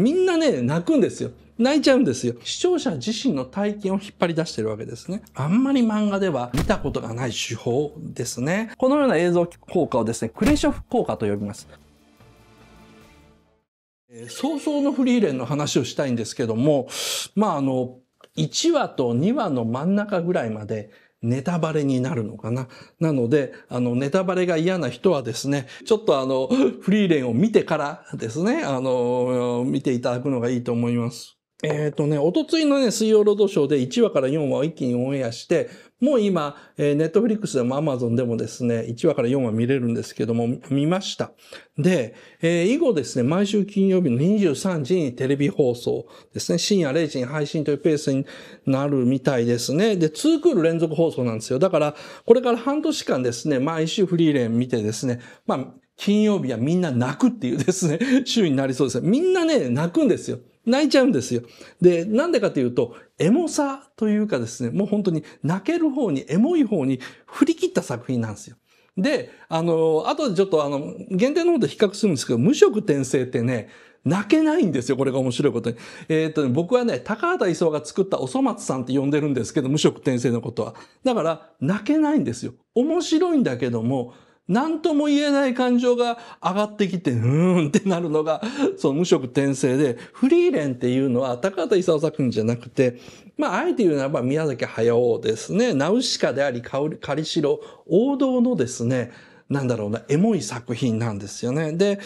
みんなね、泣くんですよ。泣いちゃうんですよ。視聴者自身の体験を引っ張り出してるわけですね。あんまり漫画では見たことがない手法ですね。このような映像効果をですね、クレショフ効果と呼びます。えー、早々のフリーレンの話をしたいんですけども、まああの、1話と2話の真ん中ぐらいまでネタバレになるのかな。なので、あの、ネタバレが嫌な人はですね、ちょっとあの、フリーレンを見てからですね、あの、見ていただくのがいいと思います。えっ、ー、とね、おとついのね、水曜ロードショーで1話から4話を一気にオンエアして、もう今、ネットフリックスでもアマゾンでもですね、1話から4話見れるんですけども、見ました。で、えー、以後ですね、毎週金曜日の23時にテレビ放送ですね、深夜0時に配信というペースになるみたいですね。で、2クール連続放送なんですよ。だから、これから半年間ですね、毎週フリーレン見てですね、まあ、金曜日はみんな泣くっていうですね、週になりそうですね。みんなね、泣くんですよ。泣いちゃうんですよ。で、なんでかというと、エモさというかですね、もう本当に泣ける方に、エモい方に振り切った作品なんですよ。で、あの、とでちょっとあの、限定の方と比較するんですけど、無色転生ってね、泣けないんですよ、これが面白いことに。えー、っと、ね、僕はね、高畑磯が作ったおそ松さんって呼んでるんですけど、無色転生のことは。だから、泣けないんですよ。面白いんだけども、何とも言えない感情が上がってきて、うーんってなるのが、その無色転生で、フリーレンっていうのは高畑勲作品じゃなくて、まあ、あえて言うならば宮崎駿ですね、ナウシカであり、カリシロ、王道のですね、なんだろうな、エモい作品なんですよね。で、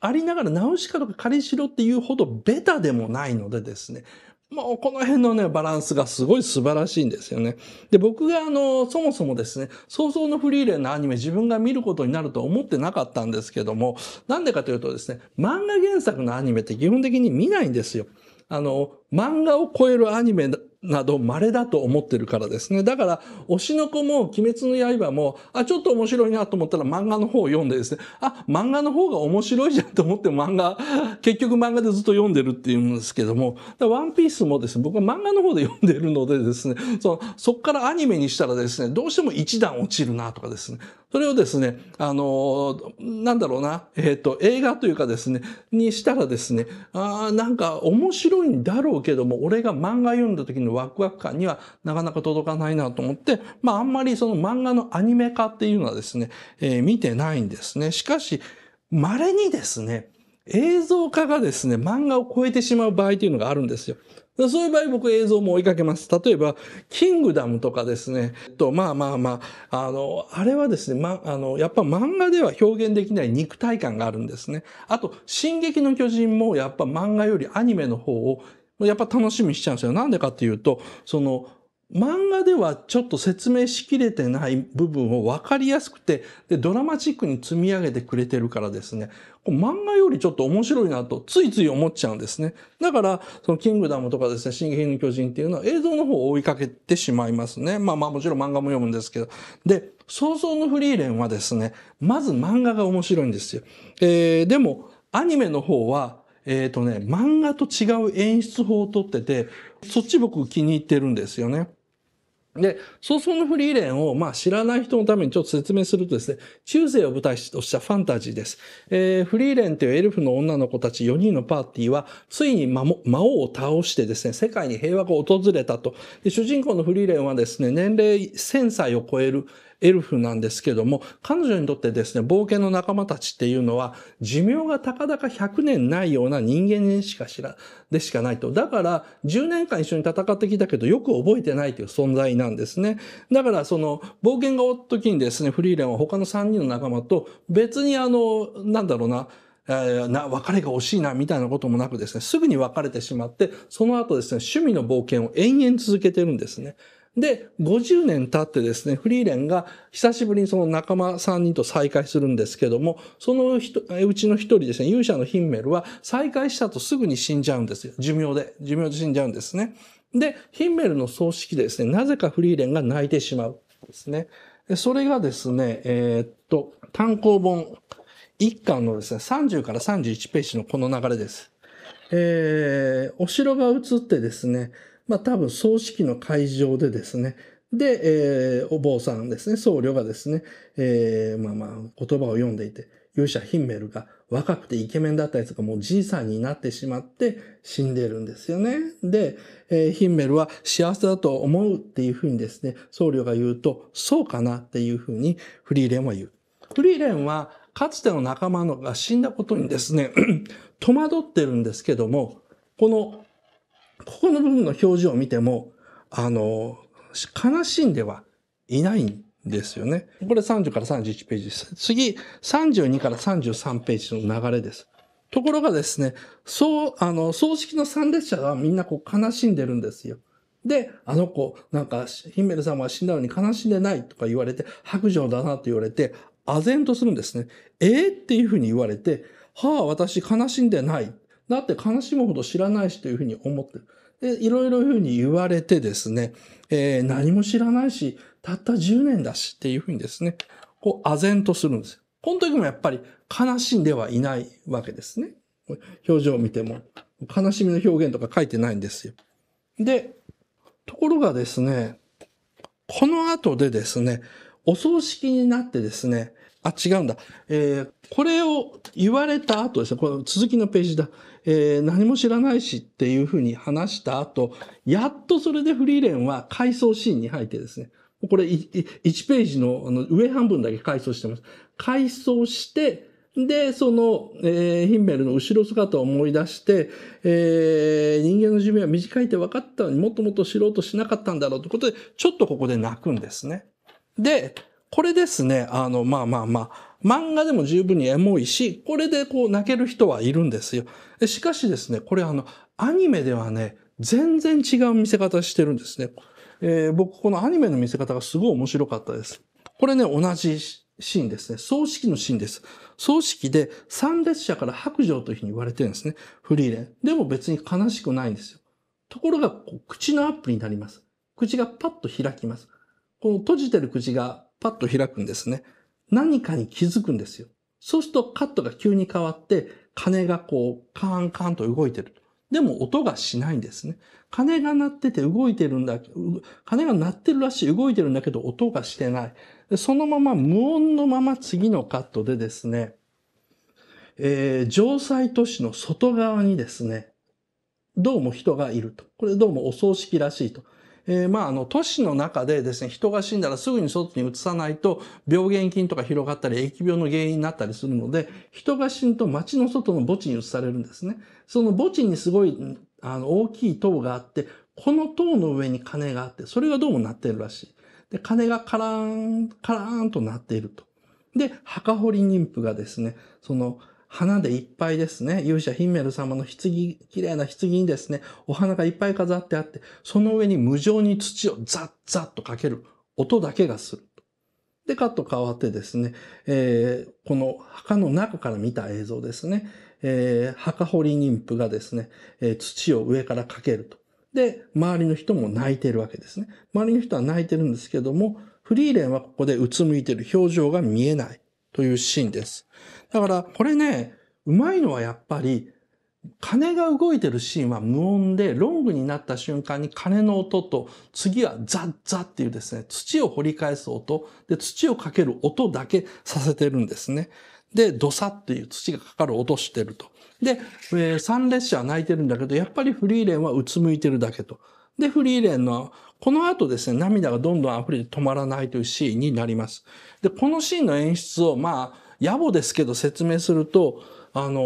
ありながら、ナウシカとかカリシロっていうほどベタでもないのでですね、もうこの辺のね、バランスがすごい素晴らしいんですよね。で、僕があの、そもそもですね、早々のフリーレンのアニメ自分が見ることになると思ってなかったんですけども、なんでかというとですね、漫画原作のアニメって基本的に見ないんですよ。あの、漫画を超えるアニメなど稀だと思ってるからですね。だから、推しの子も鬼滅の刃も、あ、ちょっと面白いなと思ったら漫画の方を読んでですね、あ、漫画の方が面白いじゃんと思って漫画、結局漫画でずっと読んでるっていうんですけども、ワンピースもですね、僕は漫画の方で読んでるのでですね、そのそっからアニメにしたらですね、どうしても一段落ちるなとかですね、それをですね、あの、なんだろうな、えっ、ー、と、映画というかですね、にしたらですね、あなんか面白いんだろうけども、俺が漫画読んだ時ののワクワク感にはなかなか届かないなと思って、まああんまりその漫画のアニメ化っていうのはですね、えー、見てないんですね。しかし、稀にですね、映像化がですね、漫画を超えてしまう場合というのがあるんですよ。そういう場合僕映像も追いかけます。例えば、キングダムとかですね。と、まあまあまあ、あの、あれはですね、ま、あの、やっぱ漫画では表現できない肉体感があるんですね。あと、進撃の巨人もやっぱ漫画よりアニメの方をやっぱ楽しみしちゃうんですよ。なんでかっていうと、その、漫画ではちょっと説明しきれてない部分を分かりやすくて、で、ドラマチックに積み上げてくれてるからですね、漫画よりちょっと面白いなと、ついつい思っちゃうんですね。だから、そのキングダムとかですね、進撃の巨人っていうのは映像の方を追いかけてしまいますね。まあまあもちろん漫画も読むんですけど。で、早々のフリーレンはですね、まず漫画が面白いんですよ。えー、でも、アニメの方は、えっ、ー、とね、漫画と違う演出法をとってて、そっち僕気に入ってるんですよね。で、早々のフリーレンを、まあ、知らない人のためにちょっと説明するとですね、中世を舞台としたファンタジーです。えー、フリーレンというエルフの女の子たち4人のパーティーは、ついに魔魔王を倒してですね、世界に平和が訪れたと。で、主人公のフリーレンはですね、年齢1000歳を超える、エルフなんですけども、彼女にとってですね、冒険の仲間たちっていうのは、寿命が高々100年ないような人間にしか知ら、でしかないと。だから、10年間一緒に戦ってきたけど、よく覚えてないという存在なんですね。だから、その、冒険が終わった時にですね、フリーレンは他の3人の仲間と、別にあの、なんだろうな、な別れが惜しいなみたいなこともなくですね、すぐに別れてしまって、その後ですね、趣味の冒険を延々続けてるんですね。で、50年経ってですね、フリーレンが久しぶりにその仲間3人と再会するんですけども、そのうちの一人ですね、勇者のヒンメルは再会したとすぐに死んじゃうんですよ。寿命で。寿命で死んじゃうんですね。で、ヒンメルの葬式でですね、なぜかフリーレンが泣いてしまうんですね。それがですね、えー、っと、単行本1巻のですね、30から31ページのこの流れです。えー、お城が映ってですね、まあ多分葬式の会場でですね、で、えー、お坊さんですね、僧侶がですね、えー、まあまあ言葉を読んでいて、勇者ヒンメルが若くてイケメンだったやつがもうじいさんになってしまって死んでるんですよね。で、えー、ヒンメルは幸せだと思うっていうふうにですね、僧侶が言うと、そうかなっていうふうにフリーレンは言う。フリーレンはかつての仲間のが死んだことにですね、戸惑ってるんですけども、このここの部分の表情を見ても、あの、悲しんではいないんですよね。これ30から31ページです。次、32から33ページの流れです。ところがですね、そう、あの、葬式の参列者はみんなこう悲しんでるんですよ。で、あの子、なんか、ヒンメルさんは死んだのに悲しんでないとか言われて、白状だなと言われて、唖然とするんですね。えー、っていうふうに言われて、はあ、私悲しんでない。だって悲しむほど知らないしというふうに思ってる。で、いろいろふうに言われてですね、えー、何も知らないし、たった10年だしっていうふうにですね、こう、唖然とするんですよ。この時もやっぱり悲しんではいないわけですね。表情を見ても、悲しみの表現とか書いてないんですよ。で、ところがですね、この後でですね、お葬式になってですね、あ、違うんだ。えー、これを言われた後ですね、この続きのページだ。えー、何も知らないしっていうふうに話した後、やっとそれでフリーレンは回想シーンに入ってですね、これ1ページのあの上半分だけ回想してます。回想して、で、その、えー、ヒンメルの後ろ姿を思い出して、えー、人間の寿命は短いって分かったのにもっともっと知ろうとしなかったんだろうということで、ちょっとここで泣くんですね。で、これですね、あの、まあまあまあ、漫画でも十分にエモいし、これでこう泣ける人はいるんですよ。しかしですね、これあの、アニメではね、全然違う見せ方してるんですね。えー、僕このアニメの見せ方がすごい面白かったです。これね、同じシーンですね。葬式のシーンです。葬式で参列者から白状というふうに言われてるんですね。フリーレン。でも別に悲しくないんですよ。ところが、口のアップになります。口がパッと開きます。この閉じてる口がパッと開くんですね。何かに気づくんですよ。そうするとカットが急に変わって、鐘がこう、カーンカーンと動いてる。でも音がしないんですね。鐘が鳴ってて動いてるんだ、鐘が鳴ってるらしい、動いてるんだけど音がしてない。そのまま無音のまま次のカットでですね、えー、城塞都市の外側にですね、どうも人がいると。これどうもお葬式らしいと。えー、まあ、あの、都市の中でですね、人が死んだらすぐに外に移さないと、病原菌とか広がったり、疫病の原因になったりするので、人が死ぬと街の外の墓地に移されるんですね。その墓地にすごい、あの、大きい塔があって、この塔の上に鐘があって、それがどうも鳴ってるらしい。で、鐘がカラーン、カラーンと鳴っていると。で、墓堀妊婦がですね、その、花でいっぱいですね、勇者ヒンメル様の棺、綺麗な棺にですね、お花がいっぱい飾ってあって、その上に無情に土をザッザッとかける音だけがする。で、カット変わってですね、えー、この墓の中から見た映像ですね、えー、墓掘り妊婦がですね、えー、土を上からかけると。で、周りの人も泣いてるわけですね。周りの人は泣いてるんですけども、フリーレンはここでうつむいてる表情が見えない。というシーンです。だから、これね、うまいのはやっぱり、鐘が動いてるシーンは無音で、ロングになった瞬間に鐘の音と、次はザッザッっていうですね、土を掘り返す音、で、土をかける音だけさせてるんですね。で、ドサっていう土がかかる音してると。で、えー、列車は泣いてるんだけど、やっぱりフリーレンはうつむいてるだけと。で、フリーレンのこの後ですね、涙がどんどん溢れて止まらないというシーンになります。で、このシーンの演出を、まあ、野暮ですけど説明すると、あの、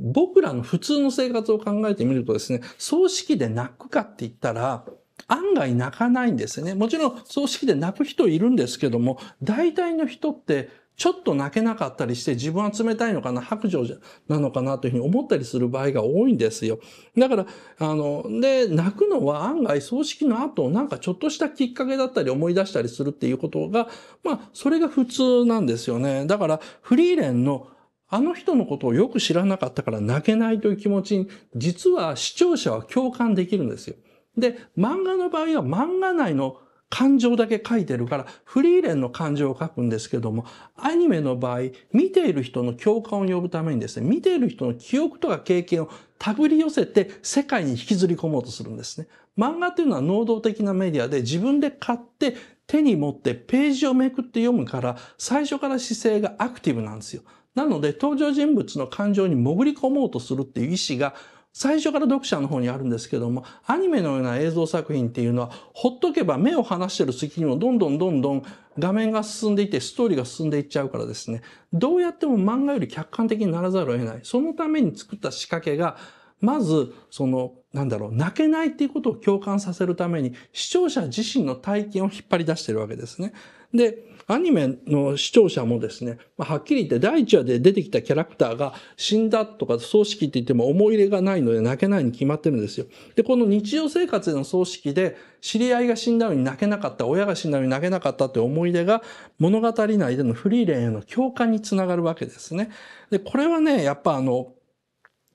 僕らの普通の生活を考えてみるとですね、葬式で泣くかって言ったら、案外泣かないんですね。もちろん、葬式で泣く人いるんですけども、大体の人ってちょっと泣けなかったりして自分は冷たいのかな、白状なのかなというふうに思ったりする場合が多いんですよ。だから、あの、で、泣くのは案外葬式の後、なんかちょっとしたきっかけだったり思い出したりするっていうことが、まあ、それが普通なんですよね。だから、フリーレンのあの人のことをよく知らなかったから泣けないという気持ちに、実は視聴者は共感できるんですよ。で、漫画の場合は漫画内の感情だけ書いてるから、フリーレンの感情を書くんですけども、アニメの場合、見ている人の共感を呼ぶためにですね、見ている人の記憶とか経験を手繰り寄せて世界に引きずり込もうとするんですね。漫画というのは能動的なメディアで自分で買って手に持ってページをめくって読むから最初から姿勢がアクティブなんですよ。なので登場人物の感情に潜り込もうとするっていう意思が最初から読者の方にあるんですけども、アニメのような映像作品っていうのは、ほっとけば目を離してる隙にもどんどんどんどん画面が進んでいて、ストーリーが進んでいっちゃうからですね、どうやっても漫画より客観的にならざるを得ない。そのために作った仕掛けが、まず、その、なんだろう、泣けないっていうことを共感させるために、視聴者自身の体験を引っ張り出してるわけですね。で、アニメの視聴者もですね、まあ、はっきり言って第1話で出てきたキャラクターが死んだとか葬式って言っても思い入れがないので泣けないに決まってるんですよ。で、この日常生活での葬式で知り合いが死んだのに泣けなかった、親が死んだのに泣けなかったって思い出が物語内でのフリーレンへの共感につながるわけですね。で、これはね、やっぱあの、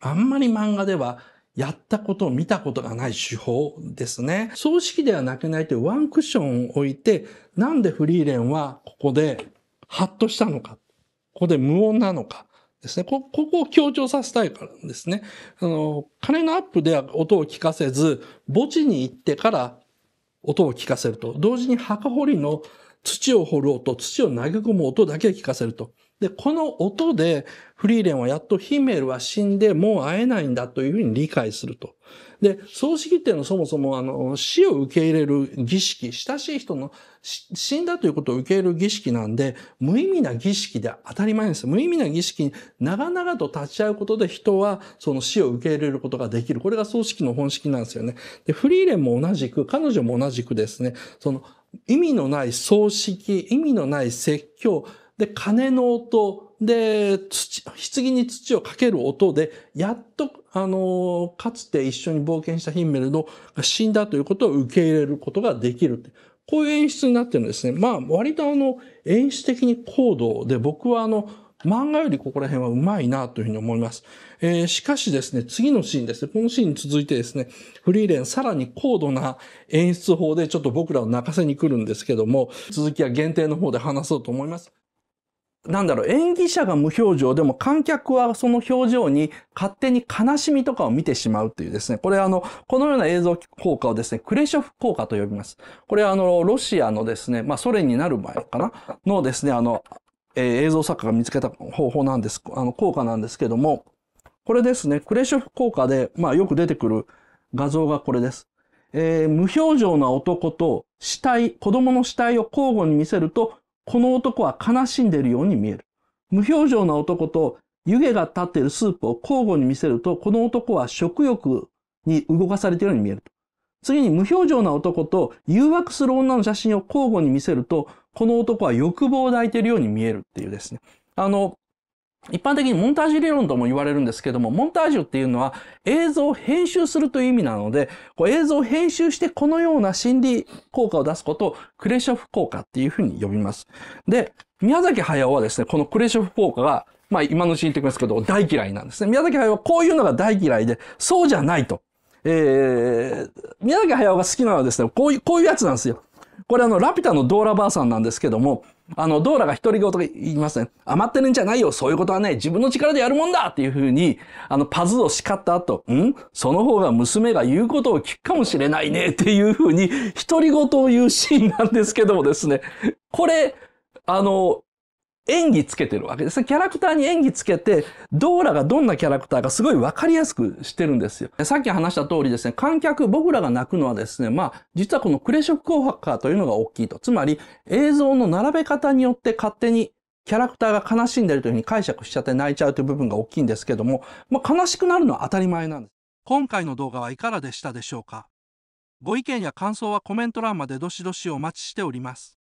あんまり漫画ではやったこと、見たことがない手法ですね。葬式ではなくないというワンクッションを置いて、なんでフリーレンはここでハッとしたのか、ここで無音なのか。ですね。こ、ここを強調させたいからですね。あの、鐘のアップでは音を聞かせず、墓地に行ってから音を聞かせると。同時に墓掘りの土を掘る音、土を投げ込む音だけ聞かせると。で、この音でフリーレンはやっとヒメルは死んでもう会えないんだというふうに理解すると。で、葬式っていうのはそもそもあの死を受け入れる儀式、親しい人の死んだということを受け入れる儀式なんで、無意味な儀式で当たり前です。無意味な儀式に長々と立ち会うことで人はその死を受け入れることができる。これが葬式の本式なんですよね。で、フリーレンも同じく、彼女も同じくですね、その意味のない葬式、意味のない説教、で、鐘の音、で、土、棺に土をかける音で、やっと、あの、かつて一緒に冒険したヒンメルのが死んだということを受け入れることができるって。こういう演出になってるんですね。まあ、割とあの、演出的に高度で、僕はあの、漫画よりここら辺はうまいなというふうに思います。えー、しかしですね、次のシーンですね、このシーンに続いてですね、フリーレンさらに高度な演出法でちょっと僕らを泣かせに来るんですけども、続きは限定の方で話そうと思います。なんだろう、演技者が無表情でも観客はその表情に勝手に悲しみとかを見てしまうというですね、これあの、このような映像効果をですね、クレショフ効果と呼びます。これあの、ロシアのですね、まあソ連になる前かなのですね、あの、えー、映像作家が見つけた方法なんです、あの、効果なんですけども、これですね、クレショフ効果で、まあよく出てくる画像がこれです。えー、無表情な男と死体、子供の死体を交互に見せると、この男は悲しんでいるように見える。無表情な男と湯気が立っているスープを交互に見せると、この男は食欲に動かされているように見えると。次に無表情な男と誘惑する女の写真を交互に見せると、この男は欲望を抱いているように見えるっていうですね。あの、一般的にモンタージュ理論とも言われるんですけども、モンタージュっていうのは映像を編集するという意味なので、こう映像を編集してこのような心理効果を出すことをクレショフ効果っていうふうに呼びます。で、宮崎駿はですね、このクレショフ効果が、まあ今のうちに言ってきますけど、大嫌いなんですね。宮崎駿はこういうのが大嫌いで、そうじゃないと。えー、宮崎駿が好きなのはですね、こういう、こういうやつなんですよ。これあの、ラピュタのドーラバーさんなんですけども、あの、ドーラが独り言言いますね。余ってるんじゃないよ。そういうことはね、自分の力でやるもんだっていうふうに、あの、パズを叱った後、んその方が娘が言うことを聞くかもしれないねっていうふうに、独り言を言うシーンなんですけどもですね。これ、あの、演技つけてるわけです。キャラクターに演技つけて、ドーラがどんなキャラクターかすごいわかりやすくしてるんですよ。さっき話した通りですね、観客、僕らが泣くのはですね、まあ、実はこのクレショックオファカーというのが大きいと。つまり、映像の並べ方によって勝手にキャラクターが悲しんでるというふうに解釈しちゃって泣いちゃうという部分が大きいんですけども、まあ、悲しくなるのは当たり前なんです。今回の動画はいかがでしたでしょうかご意見や感想はコメント欄までどしどしお待ちしております。